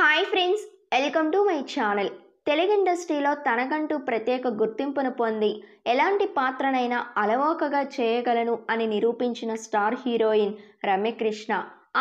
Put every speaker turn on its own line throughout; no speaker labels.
hi friends welcome to my channel Telugu ఇండస్ట్రీలో తనకంటూ ప్రత్యేక గుర్తింపును పొంది ఎలాంటి పాత్రనైనా అలవోకగా చేయగలను అని నిరూపించిన స్టార్ హీరోయిన్ రమ్యకృష్ణ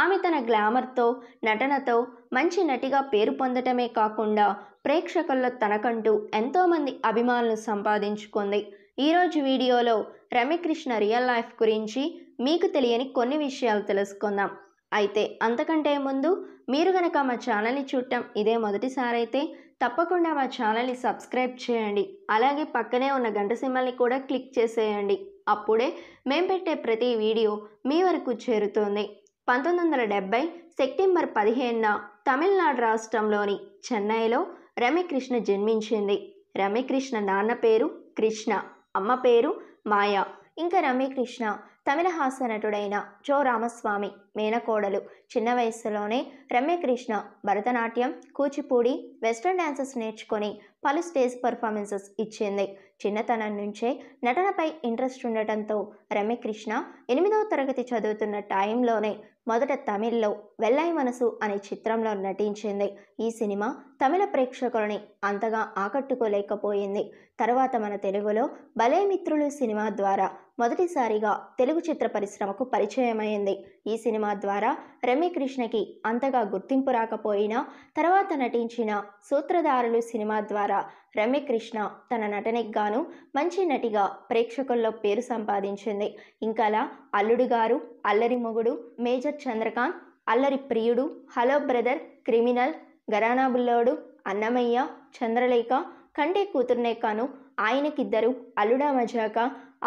ఆమె తన గ్లామర్తో నటనతో మంచి నటిగా పేరు పొందటమే కాకుండా ప్రేక్షకుల్లో తనకంటూ ఎంతోమంది అభిమానులు సంపాదించుకుంది ఈరోజు వీడియోలో రమ్యకృష్ణ రియల్ లైఫ్ గురించి మీకు తెలియని కొన్ని విషయాలు తెలుసుకుందాం అయితే అంతకంటే ముందు మీరు కనుక మా ఛానల్ని చూడటం ఇదే మొదటిసారైతే తప్పకుండా మా ఛానల్ని సబ్స్క్రైబ్ చేయండి అలాగే పక్కనే ఉన్న గంట సింహల్ని కూడా క్లిక్ చేసేయండి అప్పుడే మేం పెట్టే ప్రతి వీడియో మీ వరకు చేరుతుంది పంతొమ్మిది వందల డెబ్బై సెప్టెంబర్ పదిహేనున తమిళనాడు రాష్ట్రంలోని చెన్నైలో రమ్యకృష్ణ జన్మించింది రమ్యకృష్ణ నాన్న పేరు కృష్ణ అమ్మ పేరు మాయా ఇంకా రమ్యకృష్ణ తమిళ హాస్య నటుడైన జో రామస్వామి మేనకోడలు చిన్న వయసులోనే రమ్యకృష్ణ భరతనాట్యం కూచిపూడి వెస్ట్రన్ డాన్సెస్ నేర్చుకొని పలు స్టేజ్ పర్ఫార్మెన్సెస్ ఇచ్చింది చిన్నతనం నుంచే నటనపై ఇంట్రెస్ట్ ఉండటంతో రమ్యకృష్ణ ఎనిమిదవ తరగతి చదువుతున్న టైంలోనే మొదట తమిళ్లో వెల్లై మనసు అనే చిత్రంలో నటించింది ఈ సినిమా తమిళ ప్రేక్షకులని అంతగా ఆకట్టుకోలేకపోయింది తర్వాత మన తెలుగులో భలే మిత్రులు సినిమా ద్వారా మొదటిసారిగా తెలుగు చిత్ర పరిశ్రమకు పరిచయమైంది ఈ సినిమా సినిమా ద్వారా రమ్యకృష్ణకి అంతగా గుర్తింపు రాకపోయినా తర్వాత నటించిన సూత్రధారులు సినిమా ద్వారా రమ్యకృష్ణ తన నటనకి గాను మంచి నటిగా ప్రేక్షకుల్లో పేరు సంపాదించింది ఇంకలా అల్లుడు గారు అల్లరి మొగుడు major Chandrakanth Allari Priyudu hello brother criminal గరానాబుల్లోడు బుల్లోడు అన్నమయ్య చంద్రలేఖ కంటే కూతురునే కాను ఆయనకిద్దరు అల్లుడా మజాక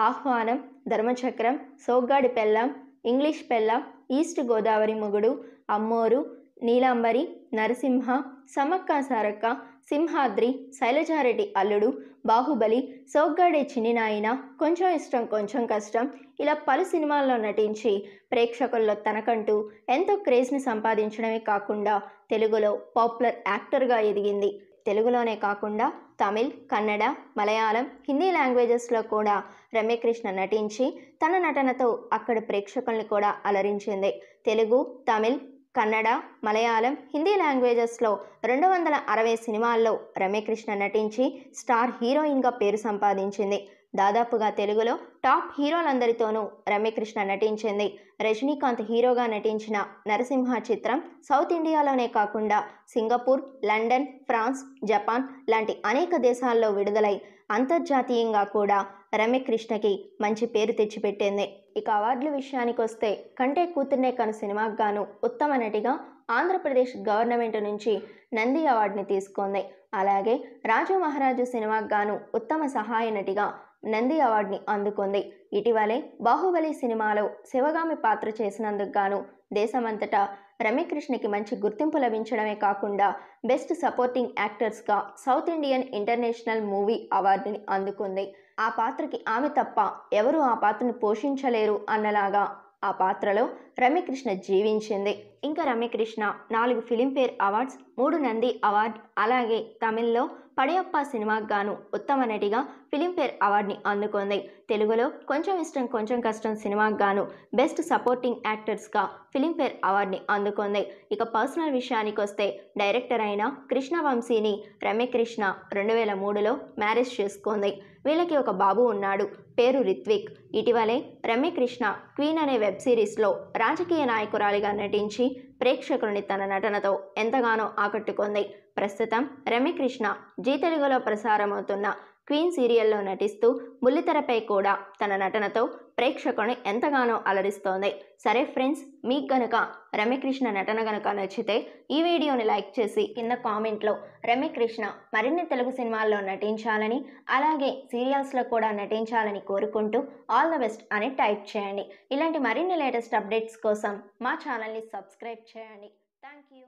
ఆహ్వానం ధర్మచక్రం సోగ్గాడి పెళ్ళం ఇంగ్లీష్ పెళ్ళ ఈస్ట్ గోదావరి మొగుడు అమ్మోరు నీలాంబరి నరసింహ సమక్క సారక్క సింహాద్రి శైలజారెడ్డి అల్లుడు బాహుబలి సోగ్గాడే చిన్నినాయన కొంచెం ఇష్టం కొంచెం కష్టం ఇలా పలు సినిమాల్లో నటించి ప్రేక్షకుల్లో తనకంటూ ఎంతో క్రేజ్ని సంపాదించడమే కాకుండా తెలుగులో పాపులర్ యాక్టర్గా ఎదిగింది తెలుగులోనే కాకుండా తమిళ్ కన్నడ మలయాళం హిందీ లాంగ్వేజెస్లో కూడా రమ్యకృష్ణ నటించి తన నటనతో అక్కడి ప్రేక్షకుల్ని కూడా అలరించింది తెలుగు తమిళ్ కన్నడ మలయాళం హిందీ లాంగ్వేజెస్లో రెండు వందల అరవై సినిమాల్లో రమ్యకృష్ణ నటించి స్టార్ హీరోయిన్గా పేరు సంపాదించింది దాదాపుగా తెలుగులో టాప్ హీరోలందరితోనూ రమ్యకృష్ణ నటించింది రజనీకాంత్ హీరోగా నటించిన నరసింహ చిత్రం సౌత్ ఇండియాలోనే కాకుండా సింగపూర్ లండన్ ఫ్రాన్స్ జపాన్ లాంటి అనేక దేశాల్లో విడుదలై అంతర్జాతీయంగా కూడా రమ్యకృష్ణకి మంచి పేరు తెచ్చిపెట్టింది ఇక అవార్డుల విషయానికి వస్తే కంటే కూతుర్నే కను సినిమాకు గాను ఉత్తమ నటిగా ఆంధ్రప్రదేశ్ గవర్నమెంట్ నుంచి నంది అవార్డుని తీసుకుంది అలాగే రాజు మహారాజు సినిమాకు గాను ఉత్తమ సహాయ నటిగా నంది అవార్డుని అందుకుంది ఇటీవలే బాహుబలి సినిమాలో శివగామి పాత్ర చేసినందుకు గాను దేశమంతటా రమ్యకృష్ణకి మంచి గుర్తింపు లభించడమే కాకుండా బెస్ట్ సపోర్టింగ్ యాక్టర్స్గా సౌత్ ఇండియన్ ఇంటర్నేషనల్ మూవీ అవార్డుని అందుకుంది ఆ పాత్రకి ఆమె తప్ప ఎవరు ఆ పాత్రను పోషించలేరు అన్నలాగా ఆ పాత్రలో రమ్యకృష్ణ జీవించింది ఇంకా రమ్యకృష్ణ నాలుగు ఫిలింఫేర్ అవార్డ్స్ మూడు నంది అవార్డ్ అలాగే తమిళ్లో పడయప్ప సినిమాకు గాను ఉత్తమ నటిగా ఫిలింఫేర్ అవార్డుని అందుకుంది తెలుగులో కొంచెం ఇష్టం కొంచెం కష్టం సినిమాకు గాను బెస్ట్ సపోర్టింగ్ యాక్టర్స్గా ఫిలింఫేర్ అవార్డుని అందుకుంది ఇక పర్సనల్ విషయానికి వస్తే డైరెక్టర్ అయిన కృష్ణ వంశీని రమ్యకృష్ణ రెండు వేల మూడులో మ్యారేజ్ చేసుకుంది వీళ్ళకి ఒక బాబు ఉన్నాడు పేరు రిత్విక్ ఇటీవలే రమ్యకృష్ణ క్వీన్ అనే వెబ్ సిరీస్లో రాజకీయ నాయకురాలిగా నటించి ప్రేక్షకులని తన నటనతో ఎంతగానో ఆకట్టుకుంది ప్రస్తుతం రమ్యకృష్ణ జీ తెలుగులో ప్రసారమవుతున్న క్వీన్ సీరియల్లో నటిస్తూ బుల్లితెరపై కూడా తన నటనతో ప్రేక్షకుని ఎంతగానో అలరిస్తోంది సరే ఫ్రెండ్స్ మీకు గనుక రమ్యకృష్ణ నటన గనుక నచ్చితే ఈ వీడియోని లైక్ చేసి కింద కామెంట్లో రమ్యకృష్ణ మరిన్ని తెలుగు సినిమాల్లో నటించాలని అలాగే సీరియల్స్లో కూడా నటించాలని కోరుకుంటూ ఆల్ ద బెస్ట్ అని టైప్ చేయండి ఇలాంటి మరిన్ని లేటెస్ట్ అప్డేట్స్ కోసం మా ఛానల్ని సబ్స్క్రైబ్ చేయండి థ్యాంక్ యూ